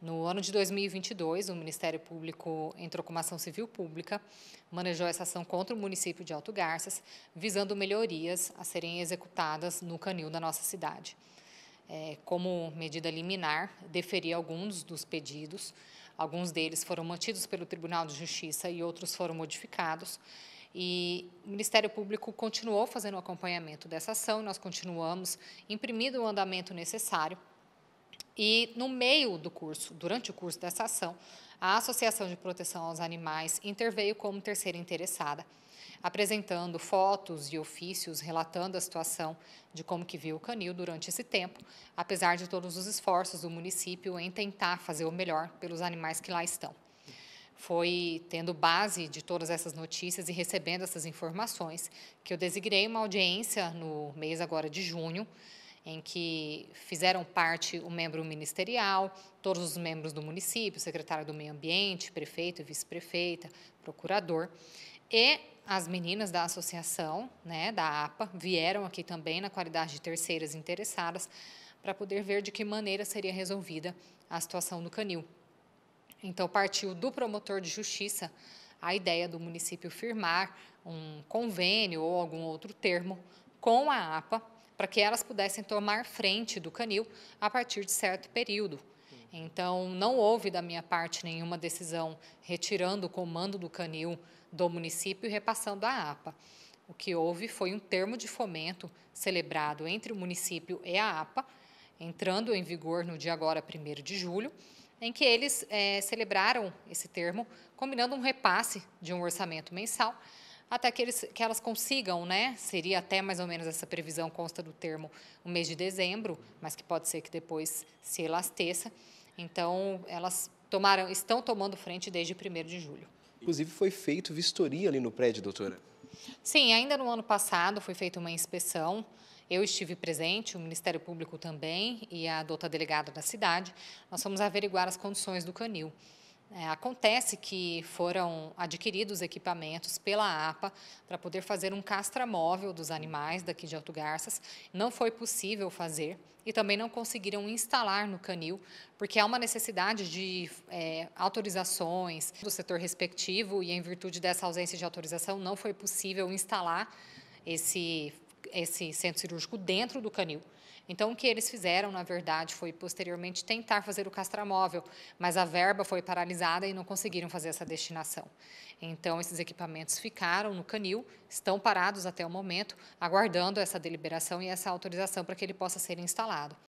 No ano de 2022, o Ministério Público entrou com uma ação civil pública, manejou essa ação contra o município de Alto Garças, visando melhorias a serem executadas no canil da nossa cidade. É, como medida liminar, deferi alguns dos pedidos. Alguns deles foram mantidos pelo Tribunal de Justiça e outros foram modificados. E o Ministério Público continuou fazendo o acompanhamento dessa ação, nós continuamos imprimindo o andamento necessário e no meio do curso, durante o curso dessa ação, a Associação de Proteção aos Animais interveio como terceira interessada, apresentando fotos e ofícios relatando a situação de como que viu o canil durante esse tempo, apesar de todos os esforços do município em tentar fazer o melhor pelos animais que lá estão. Foi tendo base de todas essas notícias e recebendo essas informações que eu designei uma audiência no mês agora de junho, em que fizeram parte o membro ministerial, todos os membros do município, secretário do Meio Ambiente, prefeito e vice-prefeita, procurador. E as meninas da associação, né, da APA, vieram aqui também na qualidade de terceiras interessadas para poder ver de que maneira seria resolvida a situação do canil. Então, partiu do promotor de justiça a ideia do município firmar um convênio ou algum outro termo com a APA para que elas pudessem tomar frente do canil a partir de certo período. Então, não houve da minha parte nenhuma decisão retirando o comando do canil do município e repassando à APA. O que houve foi um termo de fomento celebrado entre o município e a APA, entrando em vigor no dia agora, 1 de julho, em que eles é, celebraram esse termo, combinando um repasse de um orçamento mensal até que, eles, que elas consigam, né? Seria até mais ou menos essa previsão, consta do termo o mês de dezembro, mas que pode ser que depois se elasteça. Então, elas tomaram, estão tomando frente desde 1 de julho. Inclusive, foi feito vistoria ali no prédio, doutora? Sim, ainda no ano passado foi feita uma inspeção. Eu estive presente, o Ministério Público também e a doutora delegada da cidade. Nós fomos averiguar as condições do canil. É, acontece que foram adquiridos equipamentos pela APA para poder fazer um castramóvel dos animais daqui de Alto Garças. Não foi possível fazer e também não conseguiram instalar no canil, porque há uma necessidade de é, autorizações do setor respectivo e, em virtude dessa ausência de autorização, não foi possível instalar esse esse centro cirúrgico dentro do canil. Então, o que eles fizeram, na verdade, foi posteriormente tentar fazer o castramóvel, mas a verba foi paralisada e não conseguiram fazer essa destinação. Então, esses equipamentos ficaram no canil, estão parados até o momento, aguardando essa deliberação e essa autorização para que ele possa ser instalado.